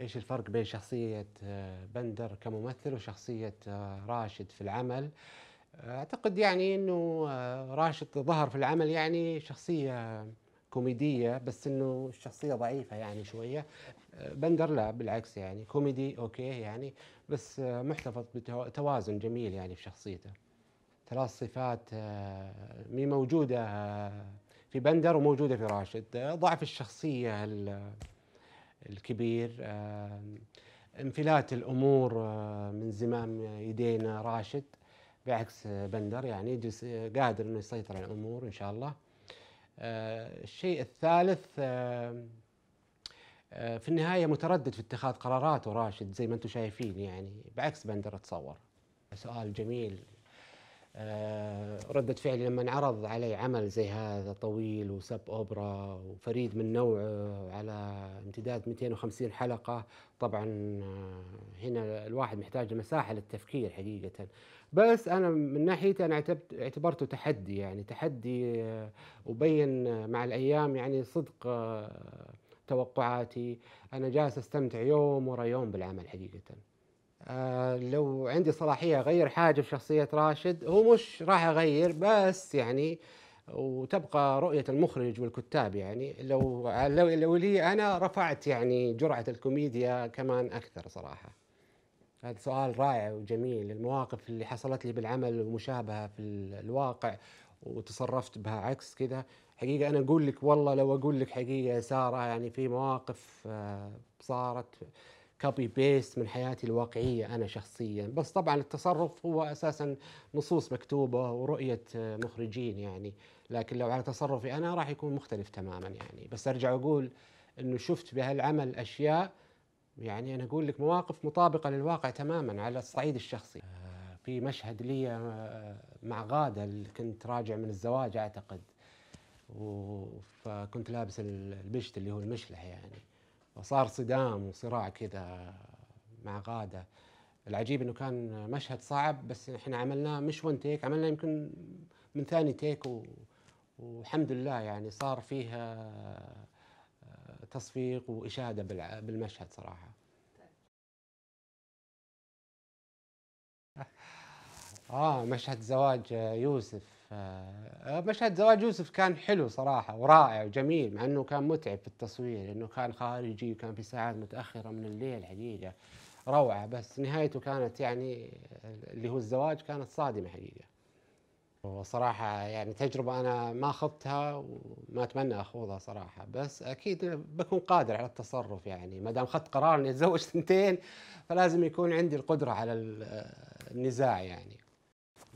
ايش الفرق بين شخصية آه، بندر كممثل وشخصية آه، راشد في العمل اعتقد يعني انه آه، راشد ظهر في العمل يعني شخصية كوميدية بس انه الشخصية ضعيفة يعني شوية بندر لا بالعكس يعني كوميدي اوكي يعني بس محتفظ بتوازن جميل يعني في شخصيته ثلاث صفات مي موجودة في بندر وموجودة في راشد ضعف الشخصية الكبير آه، انفلات الامور آه، من زمام يدينا راشد بعكس بندر يعني قادر انه يسيطر على الامور ان شاء الله آه، الشيء الثالث في النهايه متردد في اتخاذ قراراته راشد زي ما انتم شايفين يعني بعكس بندر اتصور سؤال جميل آه، ردة فعلي لما انعرض علي عمل زي هذا طويل وسب أوبرا وفريد من نوعه آه، على امتداد 250 حلقة طبعا آه، هنا الواحد محتاج مساحة للتفكير حقيقة بس أنا من ناحيتي أنا اعتبرته تحدي يعني تحدي وبين مع الأيام يعني صدق توقعاتي أنا جالس أستمتع يوم ورا يوم بالعمل حقيقة آه لو عندي صلاحيه اغير حاجه في شخصيه راشد هو مش راح اغير بس يعني وتبقى رؤيه المخرج والكتاب يعني لو آه، لو, لو لي انا رفعت يعني جرعه الكوميديا كمان اكثر صراحه. هذا سؤال رائع وجميل المواقف اللي حصلت لي بالعمل ومشابهه في الواقع وتصرفت بها عكس كذا حقيقه انا اقول لك والله لو اقول لك حقيقه يا ساره يعني في مواقف آه، صارت كوبي بيست من حياتي الواقعيه انا شخصيا بس طبعا التصرف هو اساسا نصوص مكتوبه ورؤيه مخرجين يعني لكن لو على تصرفي انا راح يكون مختلف تماما يعني بس ارجع اقول انه شفت بهالعمل اشياء يعني انا اقول لك مواقف مطابقه للواقع تماما على الصعيد الشخصي آه، في مشهد لي آه، مع غاده اللي كنت راجع من الزواج اعتقد فكنت لابس البشت اللي هو المشلح يعني فصار صدام وصراع كذا مع غاده العجيب انه كان مشهد صعب بس احنا عملناه مش ون تيك عملنا يمكن من ثاني تيك و... والحمد لله يعني صار فيها آه، تصفيق واشاده بالمشهد صراحه اه مشهد زواج يوسف فمشهد زواج يوسف كان حلو صراحة ورائع وجميل مع أنه كان متعب في التصوير لأنه كان خارجي وكان في ساعات متأخرة من الليل حقيقة روعة بس نهايته كانت يعني اللي هو الزواج كانت صادمة حقيقة وصراحة يعني تجربة أنا ما خضتها وما أتمنى أخوضها صراحة بس أكيد بكون قادر على التصرف يعني ما دام أخذت قرار إني أتزوج ثنتين فلازم يكون عندي القدرة على النزاع يعني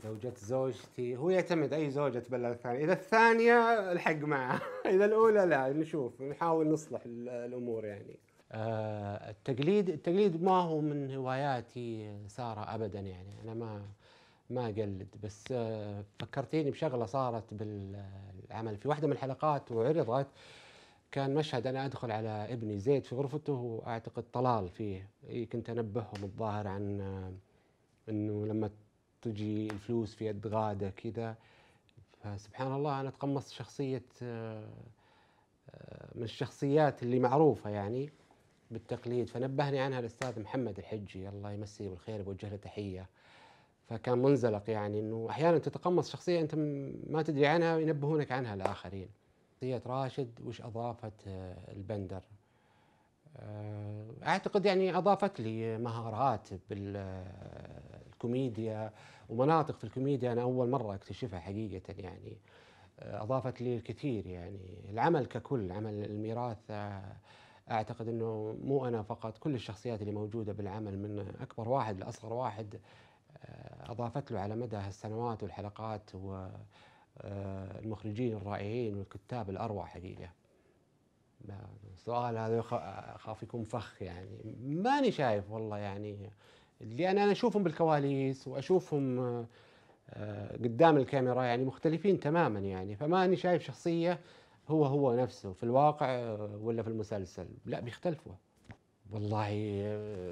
زوجة زوجتي هو يعتمد اي زوجة تبلغ الثانية، اذا الثانية الحق معها، اذا الاولى لا نشوف نحاول نصلح الامور يعني. آه التقليد التقليد ما هو من هواياتي سارة ابدا يعني انا ما ما اقلد بس آه فكرتيني بشغله صارت بالعمل في واحده من الحلقات وعرضت كان مشهد انا ادخل على ابني زيد في غرفته واعتقد طلال فيه كنت انبههم الظاهر عن آه، انه لما تجي الفلوس في يد غاده كذا فسبحان الله انا تقمصت شخصيه آه، آه، من الشخصيات اللي معروفه يعني بالتقليد فنبهني عنها الاستاذ محمد الحجي الله يمسيه بالخير بوجه له تحيه فكان منزلق يعني انه احيانا تتقمص شخصيه انت ما تدري عنها ينبهونك عنها الاخرين. شخصيه راشد وش اضافت آه، البندر؟ اعتقد يعني اضافت لي مهارات بال الكوميديا ومناطق في الكوميديا أنا أول مرة أكتشفها حقيقة يعني آه، أضافت لي الكثير يعني العمل ككل عمل الميراث آه، أعتقد أنه مو أنا فقط كل الشخصيات اللي موجودة بالعمل من أكبر واحد لأصغر واحد آه، أضافت له على مدى السنوات والحلقات والمخرجين الرائعين والكتاب الأروع حقيقة السؤال هذا اخاف يكون فخ يعني ماني شايف والله يعني اللي انا اشوفهم بالكواليس واشوفهم آه، آه، قدام الكاميرا يعني مختلفين تماما يعني فما اني شايف شخصيه هو هو نفسه في الواقع آه، ولا في المسلسل لا بيختلفوا والله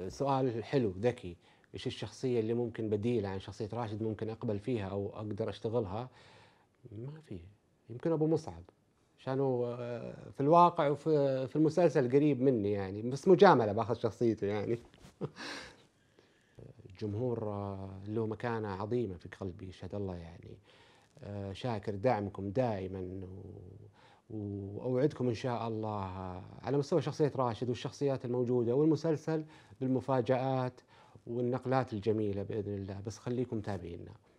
سؤال حلو ذكي ايش الشخصيه اللي ممكن بديله عن شخصيه راشد ممكن اقبل فيها او اقدر اشتغلها ما في يمكن ابو مصعب عشان هو في الواقع وفي في المسلسل قريب مني يعني بس مجامله باخذ شخصيته يعني جمهور آه، له مكانة عظيمة في قلبي شهد الله يعني آه، شاكر دعمكم دائما واوعدكم ان شاء الله آه، على مستوى شخصيه راشد والشخصيات الموجوده والمسلسل بالمفاجات والنقلات الجميله باذن الله بس خليكم تابعينا